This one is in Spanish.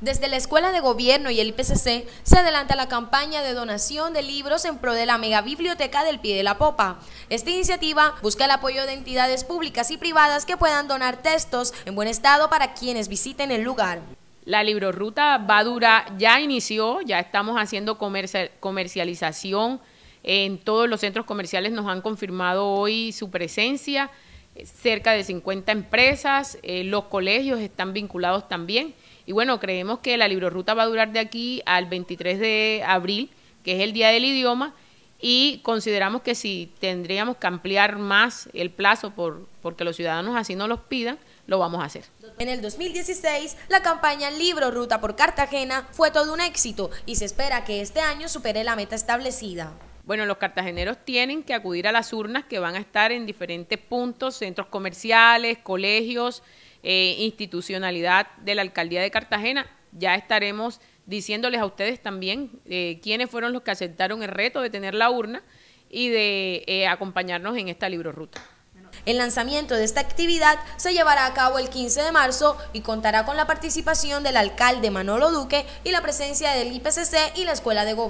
Desde la Escuela de Gobierno y el IPCC se adelanta la campaña de donación de libros en pro de la mega biblioteca del Pie de la Popa. Esta iniciativa busca el apoyo de entidades públicas y privadas que puedan donar textos en buen estado para quienes visiten el lugar. La libroruta va ya inició, ya estamos haciendo comercialización en todos los centros comerciales, nos han confirmado hoy su presencia cerca de 50 empresas, eh, los colegios están vinculados también. Y bueno, creemos que la ruta va a durar de aquí al 23 de abril, que es el Día del Idioma, y consideramos que si tendríamos que ampliar más el plazo por, porque los ciudadanos así no los pidan, lo vamos a hacer. En el 2016, la campaña Libro Ruta por Cartagena fue todo un éxito y se espera que este año supere la meta establecida. Bueno, los cartageneros tienen que acudir a las urnas que van a estar en diferentes puntos, centros comerciales, colegios, eh, institucionalidad de la alcaldía de Cartagena. Ya estaremos diciéndoles a ustedes también eh, quiénes fueron los que aceptaron el reto de tener la urna y de eh, acompañarnos en esta ruta. El lanzamiento de esta actividad se llevará a cabo el 15 de marzo y contará con la participación del alcalde Manolo Duque y la presencia del IPCC y la Escuela de Gobierno.